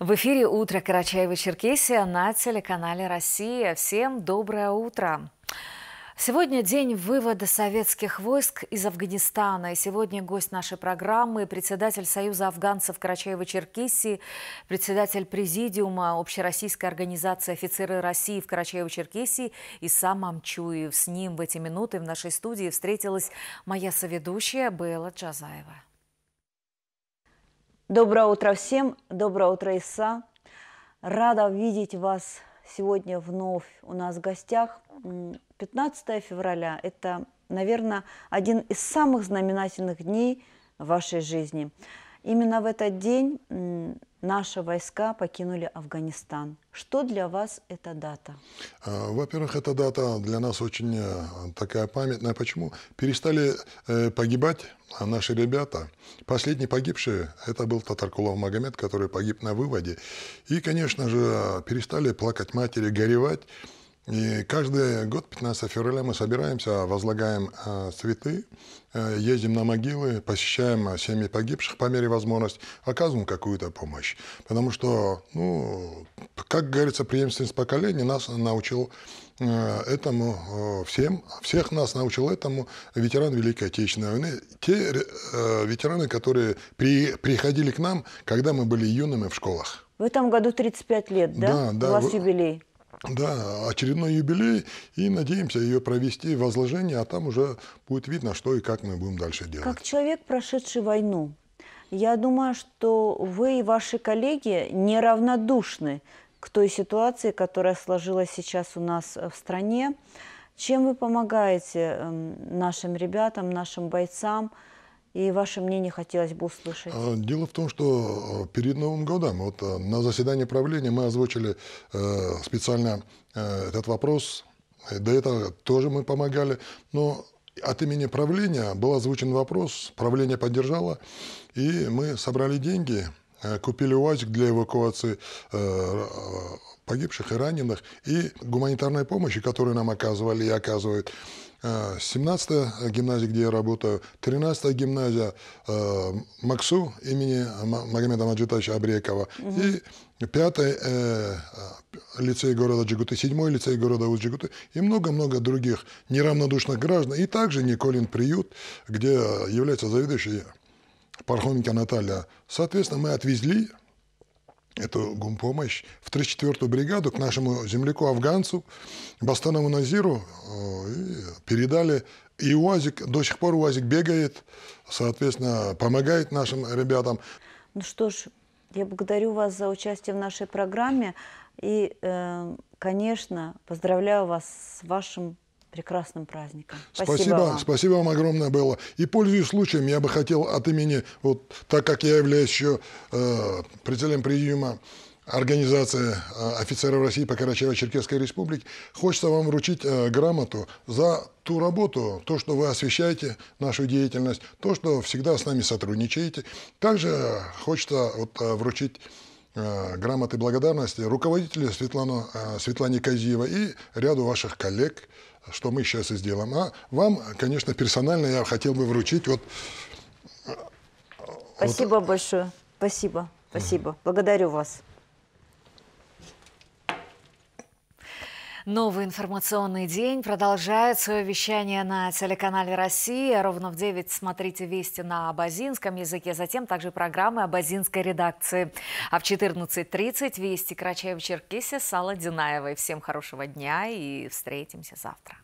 В эфире «Утро Карачаева-Черкесия» на телеканале «Россия». Всем доброе утро! Сегодня день вывода советских войск из Афганистана. И сегодня гость нашей программы – председатель Союза афганцев Карачаева-Черкесии, председатель президиума Общероссийской организации «Офицеры России» в Карачаево-Черкесии и сам Амчуев. С ним в эти минуты в нашей студии встретилась моя соведущая Белла Джазаева. Доброе утро всем, доброе утро, Иса. Рада видеть вас сегодня вновь у нас в гостях. 15 февраля – это, наверное, один из самых знаменательных дней вашей жизни – Именно в этот день наши войска покинули Афганистан. Что для вас эта дата? А, во-первых, эта дата для нас очень э, такая памятная. Почему? Перестали э, погибать наши ребята. Последний погибший, это был Татаркулов Магомед, который погиб на выводе. И, конечно же, перестали плакать матери, горевать. И каждый год, 15 февраля, мы собираемся, возлагаем э, цветы, э, ездим на могилы, посещаем э, семьи погибших по мере возможности, оказываем какую-то помощь. Потому что, ну, как говорится, преемственность поколений нас научил этому всем, всех нас научил этому ветеран Великой Отечественной войны. Те ветераны, которые при, приходили к нам, когда мы были юными в школах. В этом году 35 лет, да? Да, да. У вас юбилей да, очередной юбилей и надеемся ее провести возложение, а там уже будет видно, что и как мы будем дальше делать. Как человек, прошедший войну, я думаю, что вы и ваши коллеги неравнодушны к той ситуации, которая сложилась сейчас у нас в стране. Чем вы помогаете эм, нашим ребятам, нашим бойцам – и ваше мнение хотелось бы услышать. А, дело в том, что э, перед Новым годом, вот э, на заседании правления мы озвучили э, специально этот вопрос, до этого тоже мы помогали, но от имени правления был озвучен вопрос, правление поддержало, и мы собрали деньги, Э, купили УАЗик для эвакуации э, погибших и раненых, и гуманитарной помощи, которую нам оказывали и оказывают. 17-я э, гимназия, где я работаю, 13-я гимназия э, МАКСУ имени Магомеда Маджитовича Абрекова угу. и 5-й э, лицей города Джигуты, 7-й лицей города Уджигуты и много-много других неравнодушных граждан. И также Николин приют, где является заведующий Пархоменко Наталья. Соответственно, мы отвезли эту гумпомощь в 34-ю бригаду к нашему земляку-афганцу Бастанову Назиру. Э, и передали и УАЗик, до сих пор УАЗик бегает, соответственно, помогает нашим ребятам. Ну что ж, я благодарю вас за участие в нашей программе и, э, конечно, поздравляю вас с вашим прекрасным праздником. Спасибо, спасибо вам. Спасибо вам огромное было. И пользуясь случаем, я бы хотел от имени, вот так как я являюсь еще э, председателем президиума Организация э, офицеров России по Карачаево-Черкесской республике, хочется вам вручить э, грамоту за ту работу, то, что вы освещаете нашу деятельность, то, что всегда с нами сотрудничаете. Также хочется вот э, вручить грамоты благодарности руководителю Светлану, Светлане Казиева и ряду ваших коллег, что мы сейчас и сделаем. А вам, конечно, персонально я хотел бы вручить вот... Э, э, Спасибо вот... большое. Спасибо. Спасибо. Благодарю вас. Новый информационный день продолжает свое вещание на телеканале «Россия». Ровно в 9 смотрите вести на абазинском языке, затем также программы абазинской редакции. А в 14.30 вести Карачаева-Черкесия с Аллой Динаевой. Всем хорошего дня и встретимся завтра.